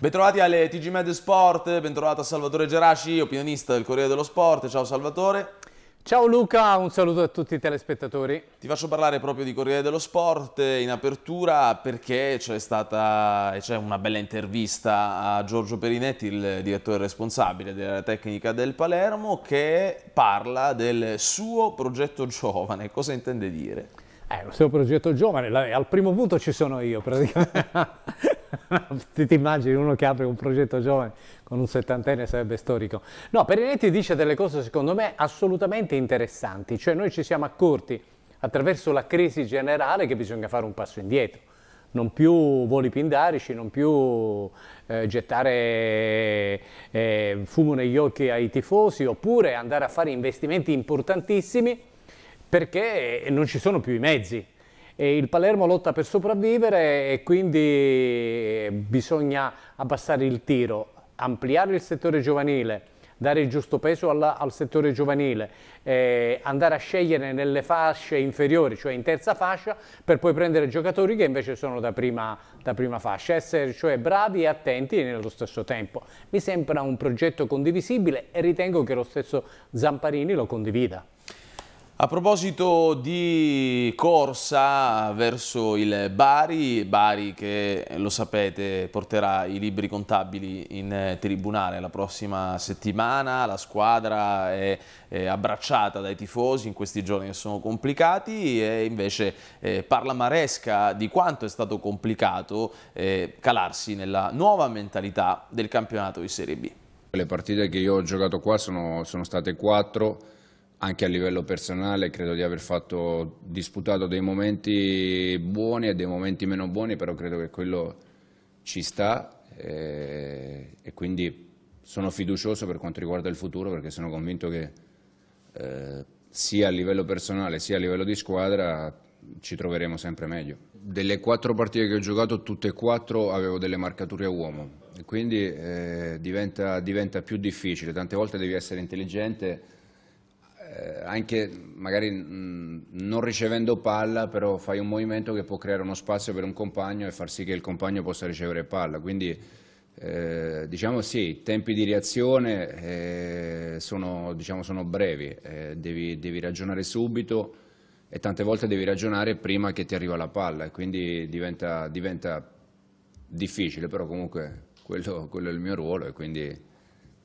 Bentrovati alle TG Med Sport, bentrovato a Salvatore Geraci, opinionista del Corriere dello Sport. Ciao Salvatore. Ciao Luca, un saluto a tutti i telespettatori. Ti faccio parlare proprio di Corriere dello Sport eh, in apertura perché c'è stata eh, c'è una bella intervista a Giorgio Perinetti, il direttore responsabile della tecnica del Palermo, che parla del suo progetto giovane. Cosa intende dire? Eh, il suo progetto giovane, al primo punto ci sono io praticamente. ti immagini uno che apre un progetto giovane con un settantenne sarebbe storico. No, Perinetti dice delle cose secondo me assolutamente interessanti, cioè noi ci siamo accorti attraverso la crisi generale che bisogna fare un passo indietro, non più voli pindarici, non più eh, gettare eh, fumo negli occhi ai tifosi oppure andare a fare investimenti importantissimi perché non ci sono più i mezzi. E il Palermo lotta per sopravvivere e quindi eh, bisogna abbassare il tiro, ampliare il settore giovanile, dare il giusto peso alla, al settore giovanile, eh, andare a scegliere nelle fasce inferiori, cioè in terza fascia, per poi prendere giocatori che invece sono da prima, da prima fascia, essere cioè bravi e attenti nello stesso tempo. Mi sembra un progetto condivisibile e ritengo che lo stesso Zamparini lo condivida. A proposito di corsa verso il Bari, Bari che lo sapete porterà i libri contabili in eh, tribunale la prossima settimana, la squadra è, è abbracciata dai tifosi in questi giorni che sono complicati e invece eh, parla Maresca di quanto è stato complicato eh, calarsi nella nuova mentalità del campionato di Serie B. Le partite che io ho giocato qua sono, sono state quattro anche a livello personale credo di aver fatto, disputato dei momenti buoni e dei momenti meno buoni, però credo che quello ci sta eh, e quindi sono fiducioso per quanto riguarda il futuro perché sono convinto che eh, sia a livello personale sia a livello di squadra ci troveremo sempre meglio. Delle quattro partite che ho giocato, tutte e quattro avevo delle marcature a uomo, quindi eh, diventa, diventa più difficile, tante volte devi essere intelligente eh, anche magari mh, mm, non ricevendo palla, però fai un movimento che può creare uno spazio per un compagno e far sì che il compagno possa ricevere palla. Quindi eh, diciamo sì, i tempi di reazione eh, sono, diciamo, sono, brevi, eh, devi, devi, ragionare subito e tante volte devi ragionare prima che ti arriva la palla e quindi diventa, diventa difficile, però comunque quello, quello è il mio ruolo e quindi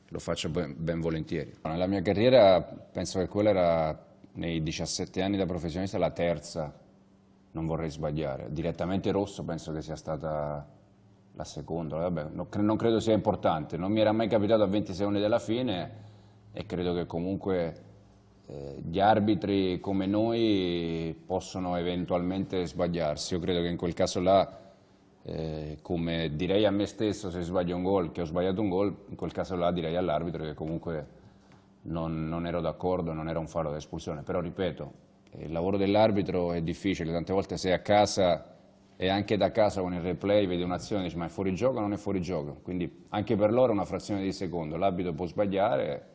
lo faccio ben, ben volentieri. Nella mia carriera penso che quella era nei 17 anni da professionista la terza, non vorrei sbagliare. Direttamente rosso penso che sia stata la seconda, Vabbè, non credo sia importante, non mi era mai capitato a 20 secondi dalla fine e credo che comunque eh, gli arbitri come noi possono eventualmente sbagliarsi. Io credo che in quel caso là eh, come direi a me stesso se sbaglio un gol che ho sbagliato un gol, in quel caso là direi all'arbitro che comunque non, non ero d'accordo, non era un faro da espulsione, però ripeto, eh, il lavoro dell'arbitro è difficile, tante volte sei a casa e anche da casa con il replay vedi un'azione e dici ma è fuori gioco o non è fuori gioco, quindi anche per loro è una frazione di secondo, l'arbitro può sbagliare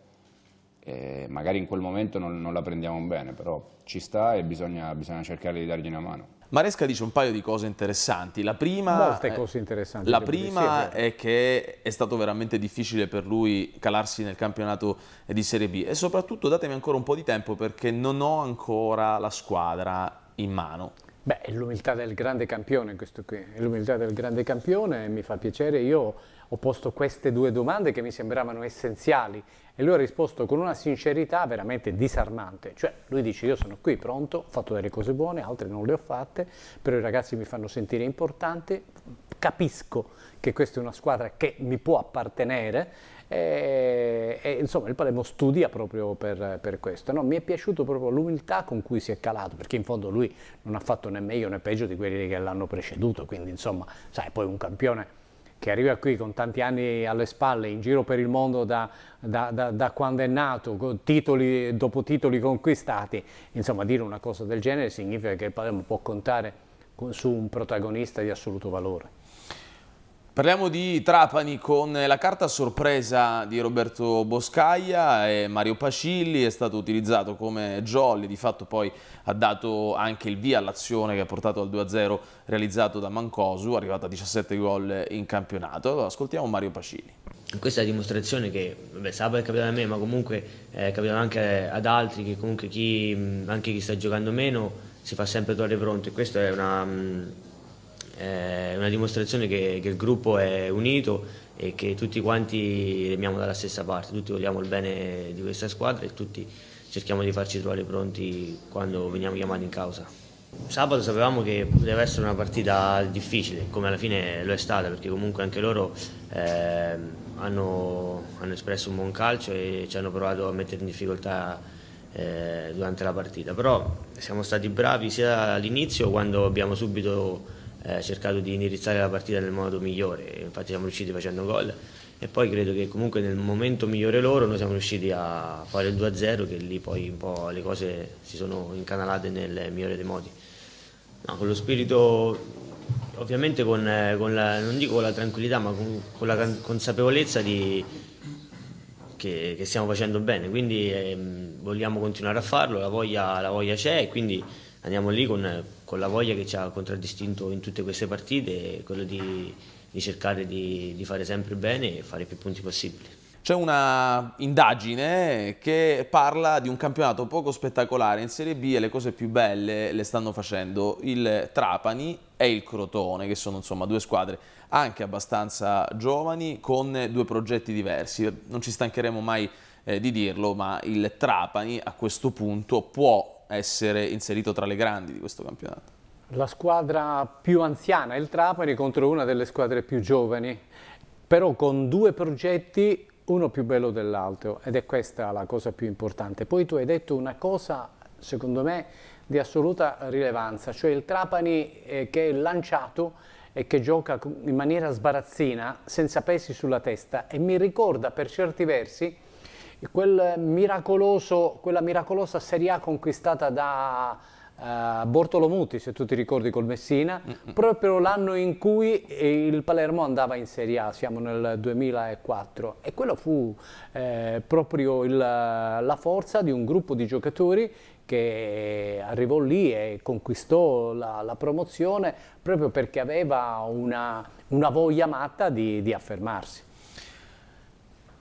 eh, magari in quel momento non, non, la prendiamo bene, però ci sta e bisogna, bisogna, cercare di dargli una mano. Maresca dice un paio di cose interessanti. La prima, la prima è che è stato veramente difficile per lui calarsi nel campionato di Serie B e soprattutto datemi ancora un po' di tempo perché non ho ancora la squadra in mano. Beh, è l'umiltà del grande campione questo qui, è l'umiltà del grande campione, mi fa piacere, io ho posto queste due domande che mi sembravano essenziali e lui ha risposto con una sincerità veramente disarmante, cioè lui dice io sono qui pronto, ho fatto delle cose buone, altre non le ho fatte, però i ragazzi mi fanno sentire importante, capisco che questa è una squadra che mi può appartenere eh, e, insomma il Palermo studia proprio per, per questo. No, mi è piaciuto proprio l'umiltà con cui si è calato, perché in fondo lui non ha fatto né meglio né peggio di quelli che l'hanno preceduto, quindi insomma, sai, poi un campione che arriva qui con tanti anni alle spalle, in giro per il mondo da, da, da, da quando è nato, con titoli dopo titoli conquistati, insomma dire una cosa del genere significa che il Palermo può contare su un protagonista di assoluto valore. Parliamo di Trapani con la carta sorpresa di Roberto Boscaglia e Mario Pacilli, è stato utilizzato come jolly, di fatto poi ha dato anche il via all'azione che ha portato al 2-0 realizzato da Mancosu, arrivato a 17 gol in campionato. Allora, ascoltiamo Mario Pacilli. Questa è la dimostrazione che vabbè, sabato è capitata a me, ma comunque è capitata anche ad altri, che comunque chi, anche chi sta giocando meno si fa sempre tornare pronto e questa è una mm, eh, è una dimostrazione che, che, il gruppo è unito e che tutti quanti remiamo dalla stessa parte, tutti vogliamo il bene di questa squadra e tutti cerchiamo di farci trovare pronti quando veniamo chiamati in causa. Sabato sapevamo che poteva essere una partita difficile, come alla fine lo è stata, perché comunque anche loro eh, hanno, hanno, espresso un buon calcio e ci hanno provato a mettere in difficoltà eh, durante la partita. Però siamo stati bravi sia all'inizio, quando abbiamo subito eh, cercato di indirizzare la partita nel modo migliore, infatti siamo riusciti facendo gol e poi credo che comunque nel momento migliore loro noi siamo riusciti a fare il 2-0 che lì poi un po' le cose si sono incanalate nel migliore dei modi. No, con lo spirito, ovviamente con, eh, con la, non dico con la tranquillità ma con, con la consapevolezza di, che, che, stiamo facendo bene, quindi ehm, vogliamo continuare a farlo, la voglia, la voglia c'è e quindi andiamo lì con, con, la voglia che ci ha contraddistinto in tutte queste partite, quello di, di cercare di, di fare sempre bene e fare più punti possibili. C'è una indagine che parla di un campionato poco spettacolare in Serie B e le cose più belle le stanno facendo il Trapani e il Crotone, che sono insomma due squadre anche abbastanza giovani con due progetti diversi. Non ci stancheremo mai eh, di dirlo, ma il Trapani a questo punto può essere inserito tra le grandi di questo campionato. La squadra più anziana il Trapani contro una delle squadre più giovani, però con due progetti, uno più bello dell'altro ed è questa la cosa più importante. Poi tu hai detto una cosa, secondo me, di assoluta rilevanza, cioè il Trapani eh, che è lanciato e che gioca in maniera sbarazzina, senza pesi sulla testa e mi ricorda per certi versi quel quella miracolosa Serie A conquistata da eh, Bortolomuti, se tu ti ricordi col Messina, mm -hmm. proprio l'anno in cui eh, il Palermo andava in Serie A, siamo nel 2004, e quello fu eh, proprio il, la forza di un gruppo di giocatori che arrivò lì e conquistò la, la promozione proprio perché aveva una, una voglia matta di, di affermarsi.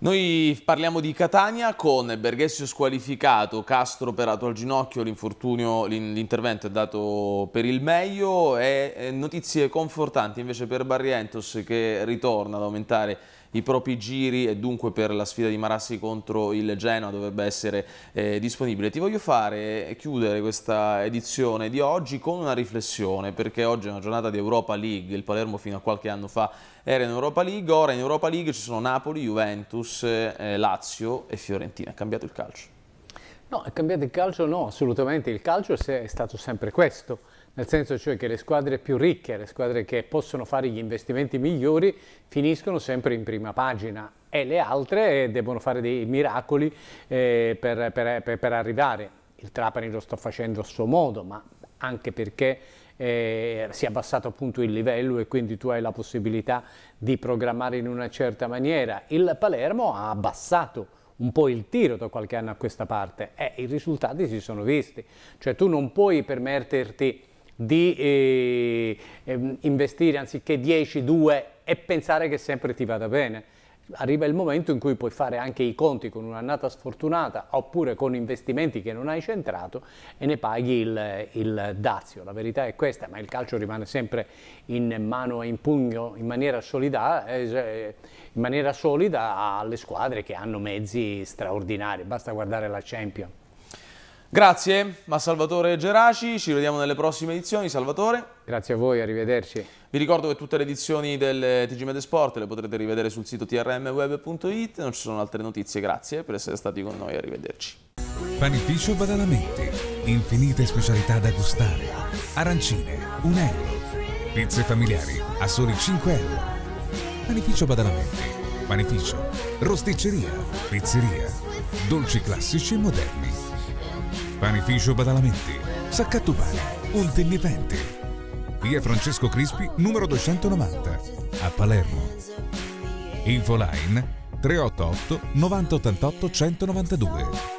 Noi parliamo di Catania con Berghessio squalificato, Castro operato al ginocchio, l'infortunio, l'intervento è dato per il meglio e eh, notizie confortanti invece per Barrientos che ritorna ad aumentare i propri giri e dunque per la sfida di Marassi contro il Genoa dovrebbe essere eh, disponibile. Ti voglio fare eh, chiudere questa edizione di oggi con una riflessione perché oggi è una giornata di Europa League, il Palermo fino a qualche anno fa era in Europa League, ora in Europa League ci sono Napoli, Juventus, eh, eh Lazio e Fiorentina, è cambiato il calcio. No, è cambiato il calcio? No, assolutamente. Il calcio è stato sempre questo nel senso cioè che le squadre più ricche, le squadre che possono fare gli investimenti migliori, finiscono sempre in prima pagina e le altre eh, devono fare dei miracoli eh, per, per, per, per arrivare. Il Trapani lo sta facendo a suo modo, ma anche perché eh, si è abbassato appunto il livello e quindi tu hai la possibilità di programmare in una certa maniera. Il Palermo ha abbassato un po' il tiro da qualche anno a questa parte e eh, i risultati si sono visti, cioè tu non puoi permetterti di eh, ehm, investire anziché 10, 2 e pensare che sempre ti vada bene. Arriva il momento in cui puoi fare anche i conti con un'annata sfortunata oppure con investimenti che non hai centrato e ne paghi il, il dazio. La verità è questa, ma il calcio rimane sempre in mano e in pugno in maniera solida, eh, in maniera solida alle squadre che hanno mezzi straordinari. Basta guardare la Champions. Grazie a Salvatore Geraci, ci vediamo nelle prossime edizioni. Salvatore. Grazie a voi, arrivederci. Vi ricordo che tutte le edizioni del TG Med Sport le potrete rivedere sul sito trmweb.it, non ci sono altre notizie, grazie per essere stati con noi, arrivederci. Panificio Badalamenti, infinite specialità da gustare, arancine, 1 euro, pizze familiari a soli 5 euro. Panificio Badalamenti, panificio, rosticceria, pizzeria, dolci classici e moderni Panificio Badalamenti, Saccatto Pane, Ontennipente. Via Francesco Crispi, numero 290, a Palermo. Infoline 388 9088 192.